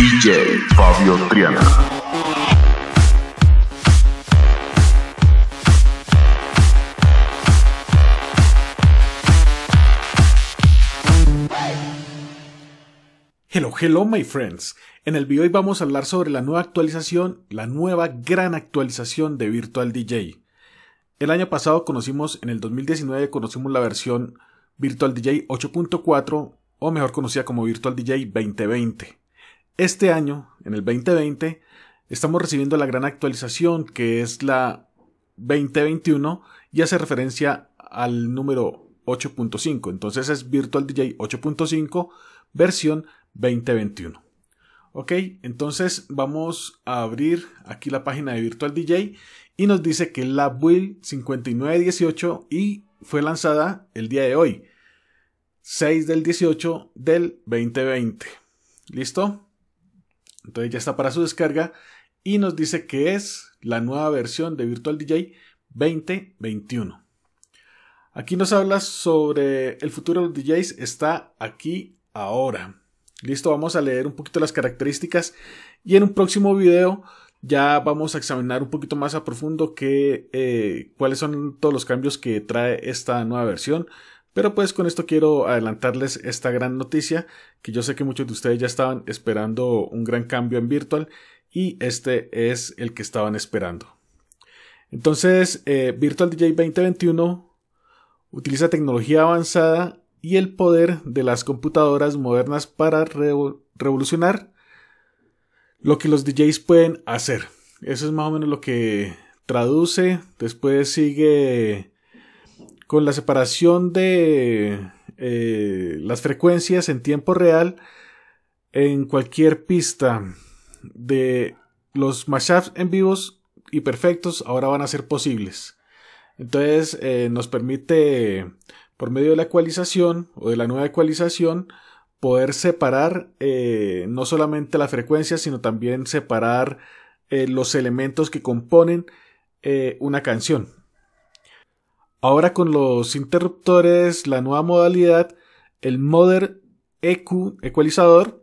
DJ Fabio Triana. Hello, hello my friends. En el video hoy vamos a hablar sobre la nueva actualización, la nueva gran actualización de Virtual DJ. El año pasado conocimos, en el 2019 conocimos la versión Virtual DJ 8.4 o mejor conocida como Virtual DJ 2020. Este año, en el 2020, estamos recibiendo la gran actualización que es la 2021 y hace referencia al número 8.5. Entonces es Virtual DJ 8.5 versión 2021. Ok, entonces vamos a abrir aquí la página de Virtual DJ y nos dice que la build 5918 y fue lanzada el día de hoy, 6 del 18 del 2020. ¿Listo? Entonces ya está para su descarga y nos dice que es la nueva versión de Virtual DJ 2021. Aquí nos habla sobre el futuro de los DJs, está aquí ahora. Listo, vamos a leer un poquito las características y en un próximo video ya vamos a examinar un poquito más a profundo eh, cuáles son todos los cambios que trae esta nueva versión. Pero pues con esto quiero adelantarles esta gran noticia, que yo sé que muchos de ustedes ya estaban esperando un gran cambio en virtual y este es el que estaban esperando. Entonces, eh, Virtual DJ 2021 utiliza tecnología avanzada y el poder de las computadoras modernas para revolucionar lo que los DJs pueden hacer. Eso es más o menos lo que traduce. Después sigue con la separación de eh, las frecuencias en tiempo real en cualquier pista de los mashups en vivos y perfectos ahora van a ser posibles. Entonces eh, nos permite por medio de la ecualización o de la nueva ecualización poder separar eh, no solamente la frecuencia sino también separar los elementos que componen una canción. Ahora con los interruptores, la nueva modalidad, el Modern EQ ecualizador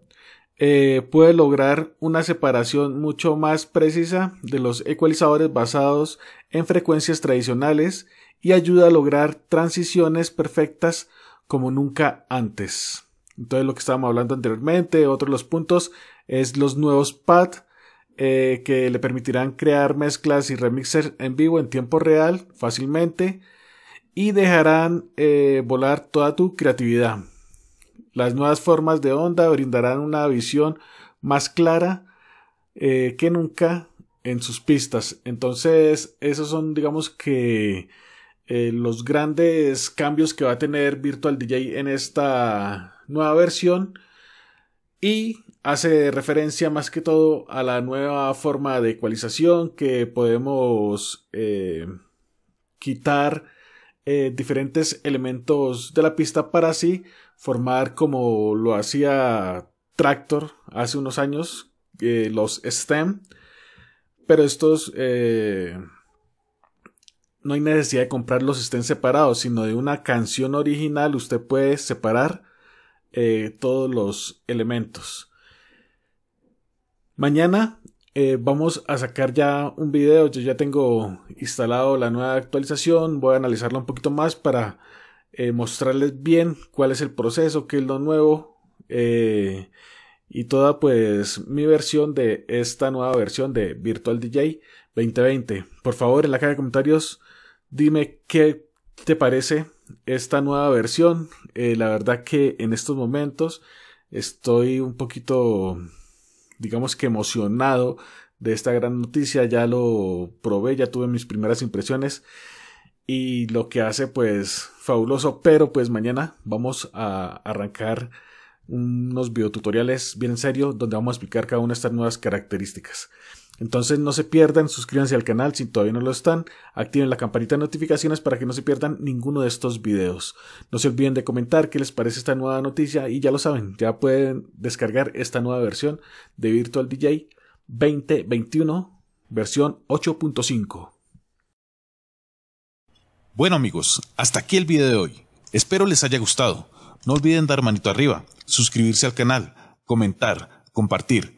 eh, puede lograr una separación mucho más precisa de los ecualizadores basados en frecuencias tradicionales y ayuda a lograr transiciones perfectas como nunca antes. Entonces lo que estábamos hablando anteriormente, otro de los puntos es los nuevos pads eh, que le permitirán crear mezclas y remixes en vivo en tiempo real fácilmente y dejarán eh, volar toda tu creatividad. Las nuevas formas de onda brindarán una visión más clara eh, que nunca en sus pistas. Entonces, esos son, digamos que, eh, los grandes cambios que va a tener Virtual DJ en esta nueva versión. Y hace referencia más que todo a la nueva forma de ecualización que podemos quitar eh, diferentes elementos de la pista para así formar como lo hacía Tractor hace unos años, eh, los STEM, pero estos eh, no hay necesidad de comprar los STEM separados, sino de una canción original usted puede separar todos los elementos. Mañana eh, vamos a sacar ya un video. Yo ya tengo instalado la nueva actualización. Voy a analizarla un poquito más para eh, mostrarles bien cuál es el proceso, qué es lo nuevo. Eh, y toda pues mi versión de esta nueva versión de Virtual DJ 2020. Por favor, en la caja de comentarios, dime qué te parece esta nueva versión. la verdad que en estos momentos estoy un poquito digamos que emocionado de esta gran noticia, ya lo probé, ya tuve mis primeras impresiones y lo que hace pues fabuloso, pero pues mañana vamos a arrancar unos videotutoriales bien en serio donde vamos a explicar cada una de estas nuevas características. Entonces no se pierdan, suscríbanse al canal si todavía no lo están, activen la campanita de notificaciones para que no se pierdan ninguno de estos videos. No se olviden de comentar qué les parece esta nueva noticia y ya lo saben, ya pueden descargar esta nueva versión de Virtual DJ 2021 versión 8.5. Bueno amigos, hasta aquí el video de hoy. Espero les haya gustado. No olviden dar manito arriba, suscribirse al canal, comentar, compartir